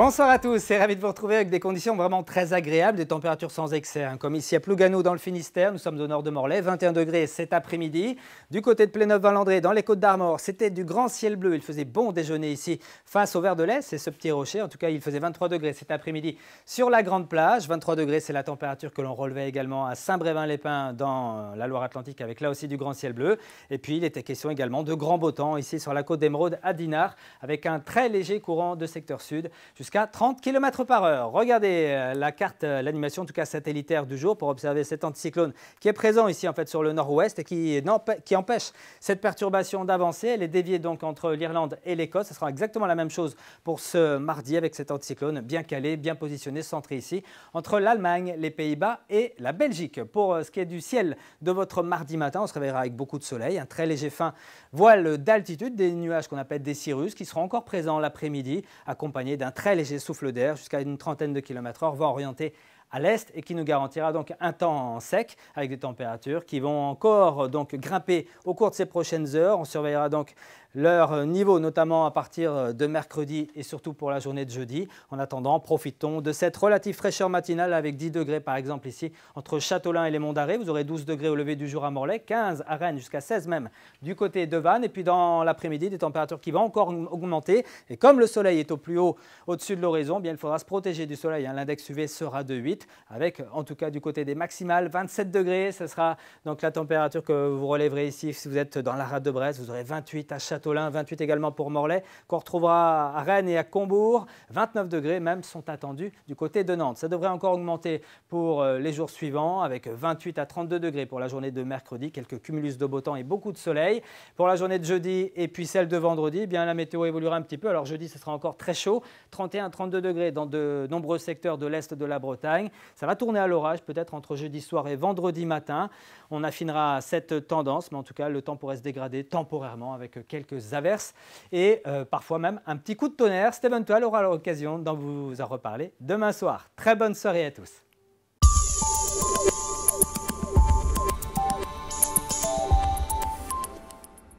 Bonsoir à tous, c'est ravi de vous retrouver avec des conditions vraiment très agréables, des températures sans excès, hein. comme ici à Plouganou dans le Finistère, nous sommes au nord de Morlaix, 21 degrés cet après-midi. Du côté de pléneuve valandré dans les Côtes d'Armor, c'était du grand ciel bleu, il faisait bon déjeuner ici face au Vert de l'Est, c'est ce petit rocher, en tout cas il faisait 23 degrés cet après-midi sur la Grande Plage, 23 degrés c'est la température que l'on relevait également à Saint-Brévin-les-Pins dans la Loire-Atlantique avec là aussi du grand ciel bleu. Et puis il était question également de grand beau temps ici sur la côte d'Émeraude à Dinard avec un très léger courant de secteur sud à 30 km par heure. Regardez euh, la carte, euh, l'animation en tout cas satellitaire du jour pour observer cet anticyclone qui est présent ici en fait sur le nord-ouest et qui, qui empêche cette perturbation d'avancer. Elle est déviée donc entre l'Irlande et l'Écosse. Ce sera exactement la même chose pour ce mardi avec cet anticyclone bien calé, bien positionné, centré ici, entre l'Allemagne, les Pays-Bas et la Belgique. Pour euh, ce qui est du ciel de votre mardi matin, on se réveillera avec beaucoup de soleil, un très léger fin voile d'altitude, des nuages qu'on appelle des cirrus qui seront encore présents l'après-midi accompagnés d'un très léger souffle d'air jusqu'à une trentaine de kilomètres heure, vont orienter à l'est et qui nous garantira donc un temps sec avec des températures qui vont encore donc grimper au cours de ces prochaines heures. On surveillera donc leur niveau, notamment à partir de mercredi et surtout pour la journée de jeudi. En attendant, profitons de cette relative fraîcheur matinale avec 10 degrés par exemple ici entre Châtelain et les Monts d'Arrée. Vous aurez 12 degrés au lever du jour à Morlaix, 15 à Rennes, jusqu'à 16 même du côté de Vannes. Et puis dans l'après-midi, des températures qui vont encore augmenter. Et comme le soleil est au plus haut au-dessus de l'horizon, bien il faudra se protéger du soleil. Hein. L'index UV sera de 8 avec en tout cas du côté des maximales 27 degrés. Ce sera donc la température que vous relèverez ici si vous êtes dans la rade de Brest. Vous aurez 28 à chaque 28 également pour Morlaix, qu'on retrouvera à Rennes et à Combourg. 29 degrés même sont attendus du côté de Nantes. Ça devrait encore augmenter pour euh, les jours suivants, avec 28 à 32 degrés pour la journée de mercredi, quelques cumulus de beau temps et beaucoup de soleil. Pour la journée de jeudi et puis celle de vendredi, eh bien la météo évoluera un petit peu. Alors jeudi, ce sera encore très chaud, 31-32 degrés dans de nombreux secteurs de l'est de la Bretagne. Ça va tourner à l'orage peut-être entre jeudi soir et vendredi matin. On affinera cette tendance, mais en tout cas, le temps pourrait se dégrader temporairement avec quelques averses et euh, parfois même un petit coup de tonnerre. Steven Toile aura l'occasion d'en vous en reparler demain soir. Très bonne soirée à tous.